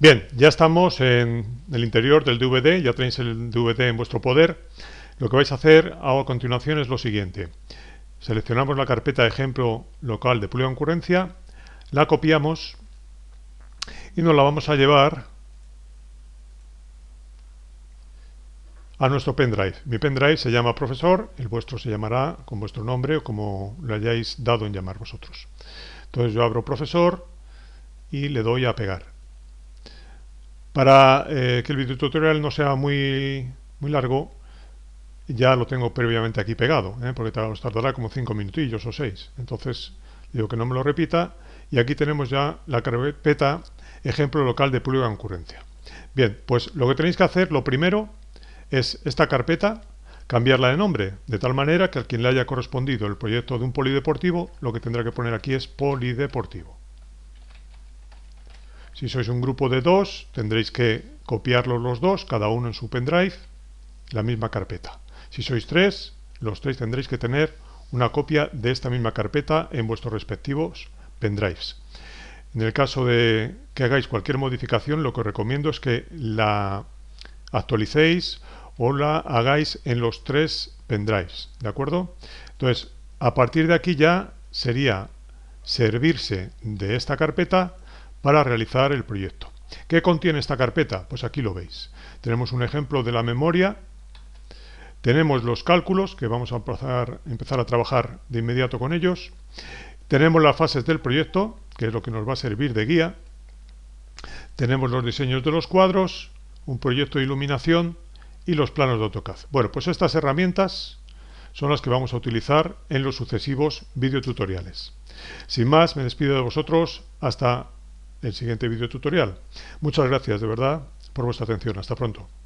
Bien, ya estamos en el interior del DVD, ya tenéis el DVD en vuestro poder. Lo que vais a hacer a continuación es lo siguiente. Seleccionamos la carpeta ejemplo local de pulida concurrencia, la copiamos y nos la vamos a llevar a nuestro pendrive. Mi pendrive se llama profesor, el vuestro se llamará con vuestro nombre o como lo hayáis dado en llamar vosotros. Entonces yo abro profesor y le doy a pegar. Para eh, que el tutorial no sea muy, muy largo, ya lo tengo previamente aquí pegado, ¿eh? porque tardará como 5 minutillos o 6. Entonces, digo que no me lo repita. Y aquí tenemos ya la carpeta ejemplo local de de concurrencia. Bien, pues lo que tenéis que hacer, lo primero, es esta carpeta, cambiarla de nombre, de tal manera que al quien le haya correspondido el proyecto de un polideportivo, lo que tendrá que poner aquí es polideportivo. Si sois un grupo de dos, tendréis que copiarlos los dos, cada uno en su pendrive, la misma carpeta. Si sois tres, los tres tendréis que tener una copia de esta misma carpeta en vuestros respectivos pendrives. En el caso de que hagáis cualquier modificación, lo que os recomiendo es que la actualicéis o la hagáis en los tres pendrives, ¿de acuerdo? Entonces, a partir de aquí ya sería servirse de esta carpeta para realizar el proyecto. ¿Qué contiene esta carpeta? Pues aquí lo veis. Tenemos un ejemplo de la memoria, tenemos los cálculos, que vamos a empezar, a trabajar de inmediato con ellos, tenemos las fases del proyecto, que es lo que nos va a servir de guía, tenemos los diseños de los cuadros, un proyecto de iluminación y los planos de AutoCAD. Bueno, pues estas herramientas son las que vamos a utilizar en los sucesivos videotutoriales. Sin más, me despido de vosotros hasta el siguiente vídeo tutorial. Muchas gracias de verdad por vuestra atención. Hasta pronto.